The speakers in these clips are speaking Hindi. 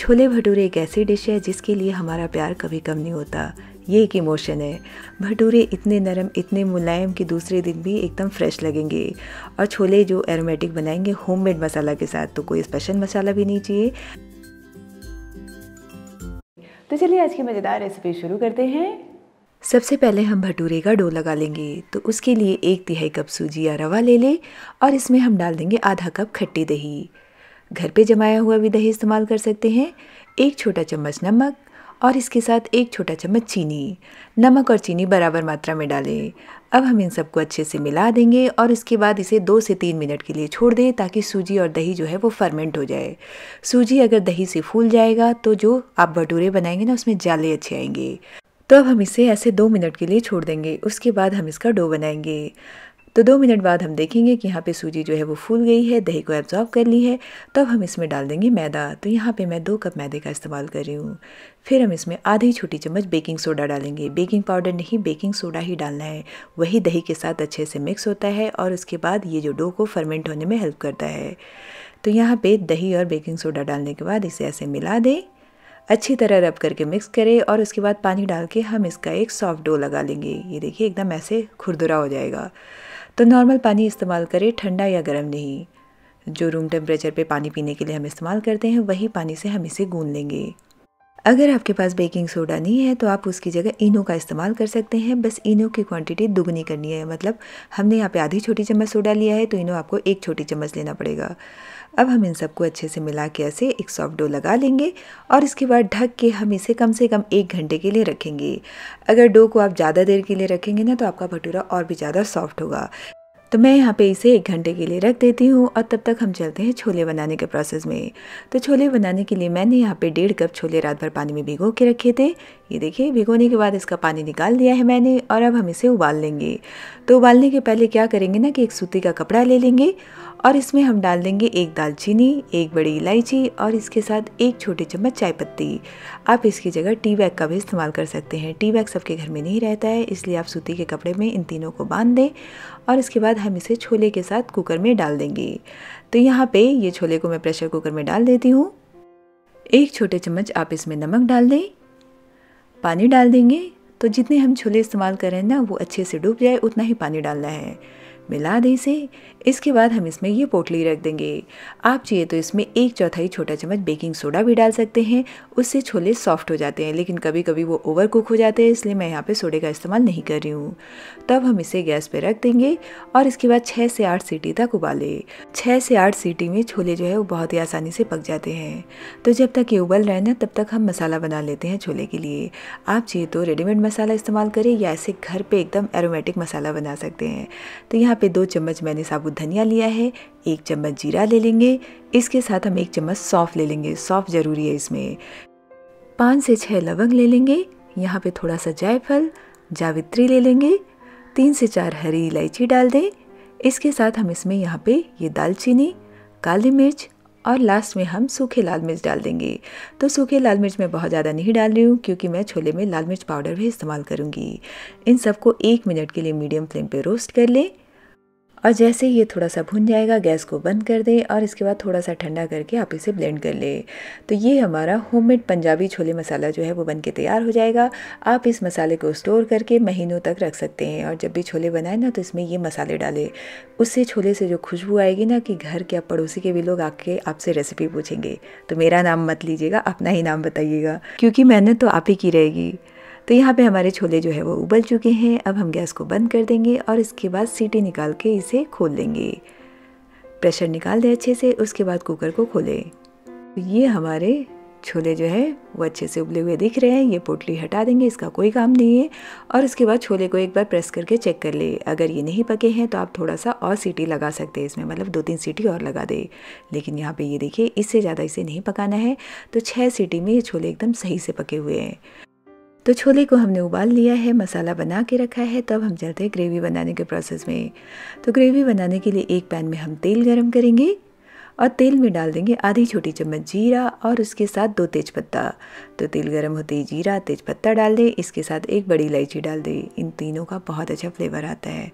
छोले भटूरे एक ऐसी डिश है जिसके लिए हमारा प्यार कभी कम नहीं होता ये एक इमोशन है भटूरे इतने नरम इतने मुलायम कि दूसरे दिन भी एकदम फ्रेश लगेंगे और छोले जो एरोमेटिक बनाएंगे होममेड मसाला के साथ तो कोई स्पेशल मसाला भी नहीं चाहिए तो चलिए आज की मज़ेदार रेसिपी शुरू करते हैं सबसे पहले हम भटूरे का डो लगा लेंगे तो उसके लिए एक तिहाई कप सूजी या रवा ले लें और इसमें हम डाल देंगे आधा कप खट्टी दही घर पे जमाया हुआ भी दही इस्तेमाल कर सकते हैं एक छोटा चम्मच नमक और इसके साथ एक छोटा चम्मच चीनी नमक और चीनी बराबर मात्रा में डालें अब हम इन सबको अच्छे से मिला देंगे और इसके बाद इसे दो से तीन मिनट के लिए छोड़ दें ताकि सूजी और दही जो है वो फर्मेंट हो जाए सूजी अगर दही से फूल जाएगा तो जो आप भटूरे बनाएंगे ना उसमें जाले अच्छे आएंगे तो अब हम इसे ऐसे दो मिनट के लिए छोड़ देंगे उसके बाद हम इसका डो बनाएंगे तो दो मिनट बाद हम देखेंगे कि यहाँ पे सूजी जो है वो फूल गई है दही को एब्जॉर्ब कर ली है तब हम इसमें डाल देंगे मैदा तो यहाँ पे मैं दो कप मैदे का इस्तेमाल कर रही हूँ फिर हम इसमें आधी छोटी चम्मच बेकिंग सोडा डालेंगे बेकिंग पाउडर नहीं बेकिंग सोडा ही डालना है वही दही के साथ अच्छे से मिक्स होता है और उसके बाद ये जो डो को फर्मेंट होने में हेल्प करता है तो यहाँ पर दही और बेकिंग सोडा डालने के बाद इसे ऐसे मिला दें अच्छी तरह रब करके मिक्स करें और उसके बाद पानी डाल के हम इसका एक सॉफ्ट डो लगा लेंगे ये देखिए एकदम ऐसे खुरदुरा हो जाएगा तो नॉर्मल पानी इस्तेमाल करें ठंडा या गर्म नहीं जो रूम टेम्परेचर पे पानी पीने के लिए हम इस्तेमाल करते हैं वही पानी से हम इसे गून लेंगे अगर आपके पास बेकिंग सोडा नहीं है तो आप उसकी जगह इनो का इस्तेमाल कर सकते हैं बस इनो की क्वांटिटी दुगनी करनी है मतलब हमने यहाँ पे आधी छोटी चम्मच सोडा लिया है तो इनो आपको एक छोटी चम्मच लेना पड़ेगा अब हम इन सबको अच्छे से मिला के ऐसे एक सॉफ्ट डो लगा लेंगे और इसके बाद ढक के हम इसे कम से कम एक घंटे के लिए रखेंगे अगर डो को आप ज़्यादा देर के लिए रखेंगे ना तो आपका भटूरा और भी ज़्यादा सॉफ्ट होगा तो मैं यहाँ पे इसे एक घंटे के लिए रख देती हूँ और तब तक हम चलते हैं छोले बनाने के प्रोसेस में तो छोले बनाने के लिए मैंने यहाँ पे डेढ़ कप छोले रात भर पानी में भिगो के रखे थे ये देखिए भिगोने के बाद इसका पानी निकाल दिया है मैंने और अब हम इसे उबाल लेंगे तो उबालने के पहले क्या करेंगे ना कि एक सूती का कपड़ा ले लेंगे और इसमें हम डाल देंगे एक दालचीनी एक बड़ी इलायची और इसके साथ एक छोटे चम्मच चाय पत्ती आप इसकी जगह टी बैग का भी इस्तेमाल कर सकते हैं टी बैग सबके घर में नहीं रहता है इसलिए आप सूती के कपड़े में इन तीनों को बांध दें और इसके बाद हम इसे छोले के साथ कुकर में डाल देंगे तो यहाँ पर ये छोले को मैं प्रेशर कुकर में डाल देती हूँ एक छोटे चम्मच आप इसमें नमक डाल दें पानी डाल देंगे तो जितने हम छोले इस्तेमाल करें ना वो अच्छे से डूब जाए उतना ही पानी डालना है मिला दें इसे इसके बाद हम इसमें ये पोटली रख देंगे आप चाहिए तो इसमें एक चौथाई छोटा चम्मच बेकिंग सोडा भी डाल सकते हैं उससे छोले सॉफ्ट हो जाते हैं लेकिन कभी कभी वो ओवर कुक हो जाते हैं इसलिए मैं यहाँ पे सोडे का इस्तेमाल नहीं कर रही हूँ तब हम इसे गैस पे रख देंगे और इसके बाद छः से आठ सीटी तक उबाले छः से आठ सीटी में छोले जो है वो बहुत ही आसानी से पक जाते हैं तो जब तक ये उबल रहे ना तब तक हम मसाला बना लेते हैं छोले के लिए आप चाहिए तो रेडीमेड मसाला इस्तेमाल करें या ऐसे घर पर एकदम एरोमेटिक मसाला बना सकते हैं तो यहाँ पे दो चम्मच मैंने साबुत धनिया लिया है एक चम्मच जीरा ले लेंगे इसके साथ हम एक चम्मच सौफ ले लेंगे सौफ ज़रूरी है इसमें पाँच से छः लवंग ले लेंगे यहाँ पे थोड़ा सा जायफल जावित्री ले लेंगे तीन से चार हरी इलायची डाल दें इसके साथ हम इसमें यहाँ पे ये दालचीनी काली मिर्च और लास्ट में हम सूखे लाल मिर्च डाल देंगे तो सूखे लाल मिर्च मैं बहुत ज़्यादा नहीं डाल रही हूँ क्योंकि मैं छोले में लाल मिर्च पाउडर भी इस्तेमाल करूँगी इन सबको एक मिनट के लिए मीडियम फ्लेम पर रोस्ट कर लें और जैसे ही ये थोड़ा सा भुन जाएगा गैस को बंद कर दें और इसके बाद थोड़ा सा ठंडा करके आप इसे ब्लेंड कर लें तो ये हमारा होममेड पंजाबी छोले मसाला जो है वो बन के तैयार हो जाएगा आप इस मसाले को स्टोर करके महीनों तक रख सकते हैं और जब भी छोले बनाए ना तो इसमें ये मसाले डालें उससे छोले से जो खुशबू आएगी ना कि घर के पड़ोसी के भी लोग आके आपसे रेसिपी पूछेंगे तो मेरा नाम मत लीजिएगा अपना ही नाम बताइएगा क्योंकि मेहनत तो आप ही की रहेगी तो यहाँ पे हमारे छोले जो है वो उबल चुके हैं अब हम गैस को बंद कर देंगे और इसके बाद सीटी निकाल के इसे खोल देंगे प्रेशर निकाल दें अच्छे से उसके बाद कुकर को खोलें तो ये हमारे छोले जो है वो अच्छे से उबले हुए दिख रहे हैं ये पोटली हटा देंगे इसका कोई काम नहीं है और इसके बाद छोले को एक बार प्रेस करके चेक कर ले अगर ये नहीं पके हैं तो आप थोड़ा सा और सीटी लगा सकते हैं इसमें मतलब दो तीन सीटी और लगा दे लेकिन यहाँ पे ये देखिए इससे ज़्यादा इसे नहीं पकाना है तो छः सीटी में ये छोले एकदम सही से पके हुए हैं तो छोले को हमने उबाल लिया है मसाला बना के रखा है तब हम चलते हैं ग्रेवी बनाने के प्रोसेस में तो ग्रेवी बनाने के लिए एक पैन में हम तेल गरम करेंगे और तेल में डाल देंगे आधी छोटी चम्मच जीरा और उसके साथ दो तेज़पत्ता तो तेल गर्म होते ही जीरा तेज पत्ता डाल दें इसके साथ एक बड़ी इलायची डाल दें इन तीनों का बहुत अच्छा फ्लेवर आता है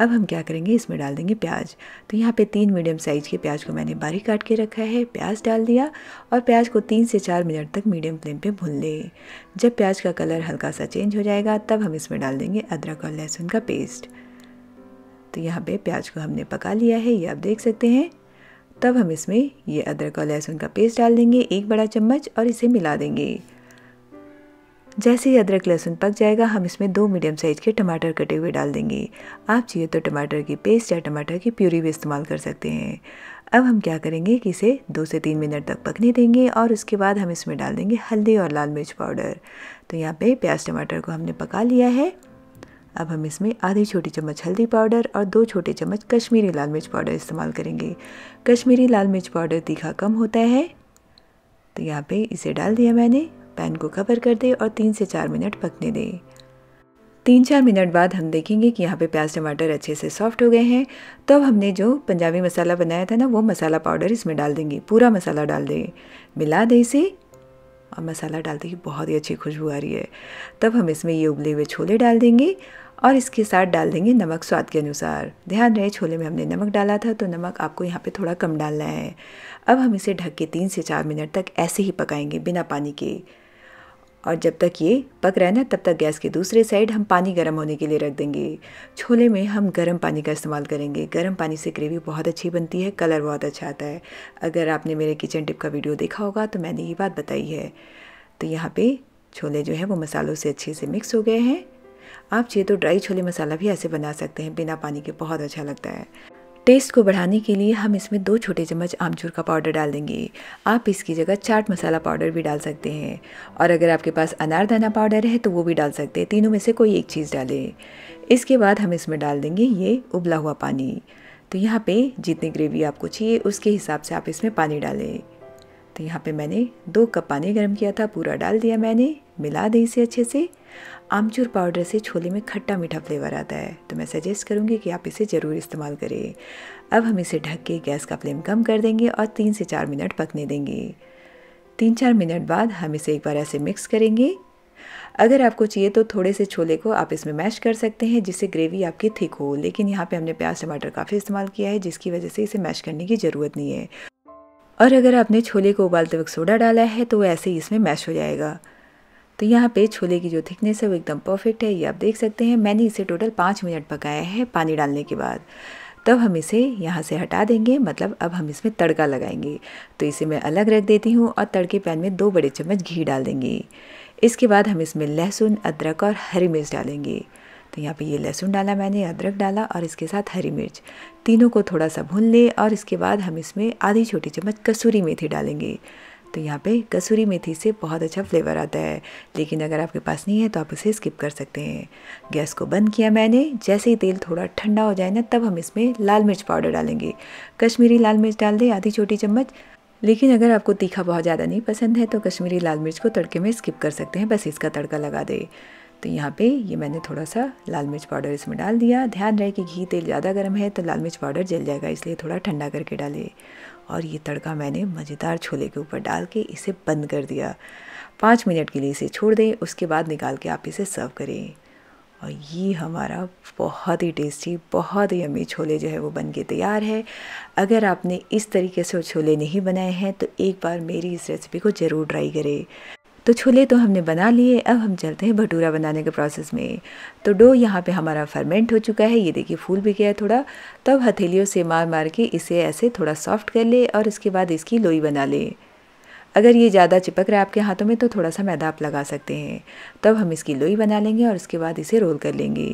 अब हम क्या करेंगे इसमें डाल देंगे प्याज तो यहाँ पे तीन मीडियम साइज़ के प्याज को मैंने बारीक काट के रखा है प्याज डाल दिया और प्याज को तीन से चार मिनट तक मीडियम फ्लेम पे भून लें जब प्याज का कलर हल्का सा चेंज हो जाएगा तब हम इसमें डाल देंगे अदरक और लहसुन का पेस्ट तो यहाँ पर प्याज को हमने पका लिया है ये आप देख सकते हैं तब हम इसमें ये अदरक और लहसुन का पेस्ट डाल देंगे एक बड़ा चम्मच और इसे मिला देंगे जैसे ही अदरक लहसुन पक जाएगा हम इसमें दो मीडियम साइज़ के टमाटर कटे हुए डाल देंगे आप चाहिए तो टमाटर की पेस्ट या टमाटर की प्यूरी भी इस्तेमाल कर सकते हैं अब हम क्या करेंगे कि इसे दो से तीन मिनट तक पकने देंगे और उसके बाद हम इसमें डाल देंगे हल्दी और लाल मिर्च पाउडर तो यहाँ पे प्याज टमाटर को हमने पका लिया है अब हम इसमें आधी छोटी चम्मच हल्दी पाउडर और दो छोटे चम्मच कश्मीरी लाल मिर्च पाउडर इस्तेमाल करेंगे कश्मीरी लाल मिर्च पाउडर तीखा कम होता है तो यहाँ पे इसे डाल दिया मैंने पैन को कवर कर दें और तीन से चार मिनट पकने दें तीन चार मिनट बाद हम देखेंगे कि यहाँ पे प्याज टमाटर अच्छे से सॉफ्ट हो गए हैं तो अब हमने जो पंजाबी मसाला बनाया था ना वो मसाला पाउडर इसमें डाल देंगे पूरा मसाला डाल दें मिला दें इसे और मसाला डालते ही बहुत ही अच्छी खुशबू आ रही है तब हम इसमें ये उबले हुए छोले डाल देंगे और इसके साथ डाल देंगे नमक स्वाद के अनुसार ध्यान रहे छोले में हमने नमक डाला था तो नमक आपको यहाँ पे थोड़ा कम डालना है अब हम इसे ढक के तीन से चार मिनट तक ऐसे ही पकाएंगे बिना पानी के और जब तक ये पक रहा है ना तब तक गैस के दूसरे साइड हम पानी गर्म होने के लिए रख देंगे छोले में हम गर्म पानी का इस्तेमाल करेंगे गर्म पानी से ग्रेवी बहुत अच्छी बनती है कलर बहुत अच्छा आता है अगर आपने मेरे किचन टिप का वीडियो देखा होगा तो मैंने ये बात बताई है तो यहाँ पर छोले जो हैं वो मसालों से अच्छे से मिक्स हो गए हैं आप चाहिए तो ड्राई छोले मसाला भी ऐसे बना सकते हैं बिना पानी के बहुत अच्छा लगता है टेस्ट को बढ़ाने के लिए हम इसमें दो छोटे चम्मच आमचूर का पाउडर डाल देंगे आप इसकी जगह चाट मसाला पाउडर भी डाल सकते हैं और अगर आपके पास अनारदाना पाउडर है तो वो भी डाल सकते हैं तीनों में से कोई एक चीज़ डालें इसके बाद हम इसमें डाल देंगे ये उबला हुआ पानी तो यहाँ पे जितनी ग्रेवी आपको चाहिए उसके हिसाब से आप इसमें पानी डालें तो यहाँ पे मैंने दो कप पानी गर्म किया था पूरा डाल दिया मैंने मिला दी इसे अच्छे से आमचूर पाउडर से छोले में खट्टा मीठा फ्लेवर आता है तो मैं सजेस्ट करूँगी कि आप इसे ज़रूर इस्तेमाल करें अब हम इसे ढक के गैस का फ्लेम कम कर देंगे और तीन से चार मिनट पकने देंगे तीन चार मिनट बाद हम इसे एक बार ऐसे मिक्स करेंगे अगर आपको चाहिए तो थोड़े से छोले को आप इसमें मैश कर सकते हैं जिससे ग्रेवी आपकी थिक हो लेकिन यहाँ पे हमने प्याज टमाटर काफ़ी इस्तेमाल किया है जिसकी वजह से इसे मैश करने की ज़रूरत नहीं है और अगर आपने छोले को उबालते वक्त सोडा डाला है तो वो ऐसे ही इसमें मैश हो जाएगा तो यहाँ पे छोले की जो थिकनेस है वो एकदम परफेक्ट है ये आप देख सकते हैं मैंने इसे टोटल पाँच मिनट पकाया है पानी डालने के बाद तब हम इसे यहाँ से हटा देंगे मतलब अब हम इसमें तड़का लगाएंगे तो इसे मैं अलग रख देती हूँ और तड़के पैन में दो बड़े चम्मच घी डाल देंगे इसके बाद हम इसमें लहसुन अदरक और हरी मिर्च डालेंगे तो यहाँ पे ये लहसुन डाला मैंने अदरक डाला और इसके साथ हरी मिर्च तीनों को थोड़ा सा भून लें और इसके बाद हम इसमें आधी छोटी चम्मच कसूरी मेथी डालेंगे तो यहाँ पे कसूरी मेथी से बहुत अच्छा फ्लेवर आता है लेकिन अगर आपके पास नहीं है तो आप इसे स्किप कर सकते हैं गैस को बंद किया मैंने जैसे ही तेल थोड़ा ठंडा हो जाए ना तब हम इसमें लाल मिर्च पाउडर डालेंगे कश्मीरी लाल मिर्च डाल दें आधी छोटी चम्मच लेकिन अगर आपको तीखा बहुत ज़्यादा नहीं पसंद है तो कश्मीरी लाल मिर्च को तड़के में स्किप कर सकते हैं बस इसका तड़का लगा दें तो यहाँ पे ये मैंने थोड़ा सा लाल मिर्च पाउडर इसमें डाल दिया ध्यान रहे कि घी तेल ज़्यादा गर्म है तो लाल मिर्च पाउडर जल जाएगा इसलिए थोड़ा ठंडा करके डालिए और ये तड़का मैंने मज़ेदार छोले के ऊपर डाल के इसे बंद कर दिया पाँच मिनट के लिए इसे छोड़ दें उसके बाद निकाल के आप इसे सर्व करें और ये हमारा बहुत ही टेस्टी बहुत ही अमी छोले जो है वो बन के तैयार है अगर आपने इस तरीके से छोले नहीं बनाए हैं तो एक बार मेरी इस रेसिपी को ज़रूर ट्राई करें तो छोले तो हमने बना लिए अब हम चलते हैं भटूरा बनाने के प्रोसेस में तो डो यहाँ पे हमारा फर्मेंट हो चुका है ये देखिए फूल भी गया थोड़ा तब हथेलियों से मार मार के इसे ऐसे थोड़ा सॉफ्ट कर ले और इसके बाद इसकी लोई बना ले अगर ये ज़्यादा चिपक रहा है आपके हाथों में तो थोड़ा सा मैदा आप लगा सकते हैं तब हम इसकी लोई बना लेंगे और उसके बाद इसे रोल कर लेंगे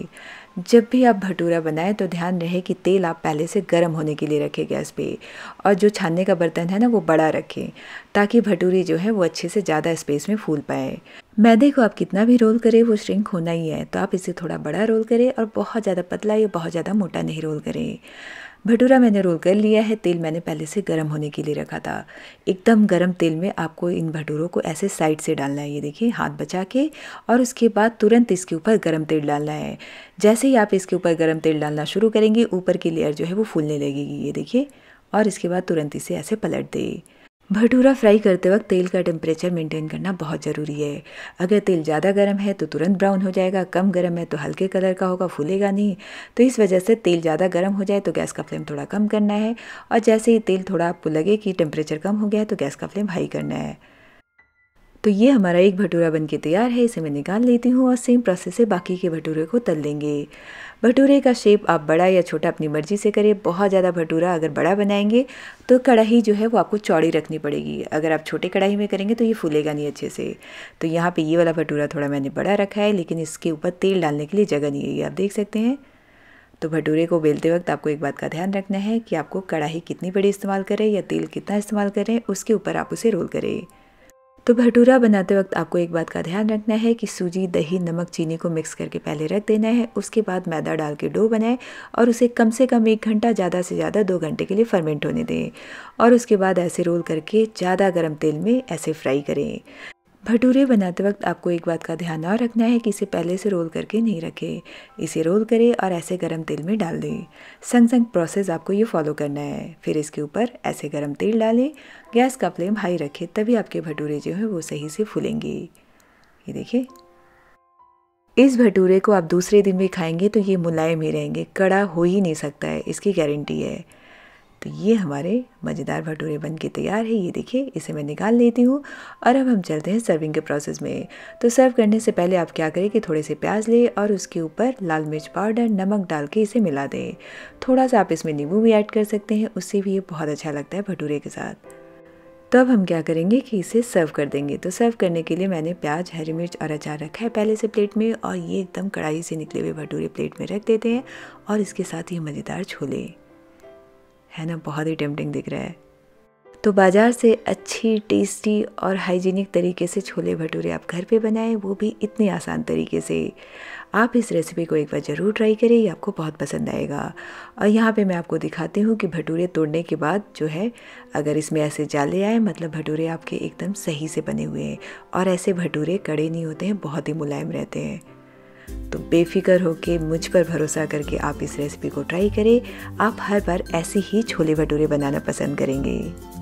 जब भी आप भटूरा बनाएं तो ध्यान रहे कि तेल आप पहले से गर्म होने के लिए रखें गैस पे और जो छानने का बर्तन है ना वो बड़ा रखें ताकि भटूरे जो है वो अच्छे से ज़्यादा स्पेस में फूल पाए मैदे को आप कितना भी रोल करें वो श्रिंक होना ही है तो आप इसे थोड़ा बड़ा रोल करें और बहुत ज़्यादा पतला या बहुत ज़्यादा मोटा नहीं रोल करें भटूरा मैंने रोल कर लिया है तेल मैंने पहले से गर्म होने के लिए रखा था एकदम गर्म तेल में आपको इन भटूरों को ऐसे साइड से डालना है ये देखिए हाथ बचा के और उसके बाद तुरंत इसके ऊपर गर्म तेल डालना है जैसे ही आप इसके ऊपर गर्म तेल डालना शुरू करेंगे ऊपर की लेयर जो है वो फूलने लगेगी ये देखिए और इसके बाद तुरंत इसे ऐसे पलट दें भटूरा फ्राई करते वक्त तेल का टेम्परेचर मेंटेन करना बहुत ज़रूरी है अगर तेल ज़्यादा गर्म है तो तुरंत ब्राउन हो जाएगा कम गर्म है तो हल्के कलर का होगा फूलेगा नहीं तो इस वजह से तेल ज़्यादा गर्म हो जाए तो गैस का फ्लेम थोड़ा कम करना है और जैसे ही तेल थोड़ा आपको लगे कि टेम्परेचर कम हो गया है तो गैस का फ्लेम हाई करना है तो ये हमारा एक भटूरा बन के तैयार है इसे मैं निकाल लेती हूँ और सेम प्रोसेस से बाकी के भटूरे को तल लेंगे भटूरे का शेप आप बड़ा या छोटा अपनी मर्जी से करें बहुत ज़्यादा भटूरा अगर बड़ा बनाएंगे तो कढ़ाई जो है वो आपको चौड़ी रखनी पड़ेगी अगर आप छोटे कढ़ाई में करेंगे तो ये फूलेगा नहीं अच्छे से तो यहाँ पे ये वाला भटूरा थोड़ा मैंने बड़ा रखा है लेकिन इसके ऊपर तेल डालने के लिए जगह नहीं है ये आप देख सकते हैं तो भटूरे को बेलते वक्त आपको एक बात का ध्यान रखना है कि आपको कढ़ाई कितनी बड़ी इस्तेमाल करें या तेल कितना इस्तेमाल करें उसके ऊपर आप उसे रोल करें तो भटूरा बनाते वक्त आपको एक बात का ध्यान रखना है कि सूजी दही नमक चीनी को मिक्स करके पहले रख देना है उसके बाद मैदा डाल के डो बनाएं और उसे कम से कम एक घंटा ज़्यादा से ज़्यादा दो घंटे के लिए फर्मेंट होने दें और उसके बाद ऐसे रोल करके ज़्यादा गर्म तेल में ऐसे फ्राई करें भटूरे बनाते वक्त आपको एक बात का ध्यान और रखना है कि इसे पहले से रोल करके नहीं रखें इसे रोल करें और ऐसे गर्म तेल में डाल दें संग संग प्रोसेस आपको ये फॉलो करना है फिर इसके ऊपर ऐसे गर्म तेल डालें गैस का फ्लेम हाई रखें तभी आपके भटूरे जो हैं वो सही से फूलेंगे ये देखिए इस भटूरे को आप दूसरे दिन भी खाएंगे तो ये मुलायम ही रहेंगे कड़ा हो ही नहीं सकता है इसकी गारंटी है तो ये हमारे मज़ेदार भटूरे बन के तैयार है ये देखिए इसे मैं निकाल लेती हूँ और अब हम चलते हैं सर्विंग के प्रोसेस में तो सर्व करने से पहले आप क्या करें कि थोड़े से प्याज लें और उसके ऊपर लाल मिर्च पाउडर नमक डाल के इसे मिला दें थोड़ा सा आप इसमें नींबू भी ऐड कर सकते हैं उससे भी ये बहुत अच्छा लगता है भटूरे के साथ तो अब हम क्या करेंगे कि इसे सर्व कर देंगे तो सर्व करने के लिए मैंने प्याज हरी मिर्च और अचार रखा है पहले से प्लेट में और ये एकदम कढ़ाई से निकले हुए भटूरे प्लेट में रख देते हैं और इसके साथ ये मज़ेदार छोले है ना बहुत ही टेम्पटिंग दिख रहा है तो बाज़ार से अच्छी टेस्टी और हाइजीनिक तरीके से छोले भटूरे आप घर पे बनाएं वो भी इतने आसान तरीके से आप इस रेसिपी को एक बार ज़रूर ट्राई करें ये आपको बहुत पसंद आएगा और यहाँ पे मैं आपको दिखाती हूँ कि भटूरे तोड़ने के बाद जो है अगर इसमें ऐसे जाले आए मतलब भटूरे आपके एकदम सही से बने हुए हैं और ऐसे भटूरे कड़े नहीं होते हैं बहुत ही मुलायम रहते हैं तो बेफिक्र होकर मुझ पर भरोसा करके आप इस रेसिपी को ट्राई करें आप हर बार ऐसे ही छोले भटूरे बनाना पसंद करेंगे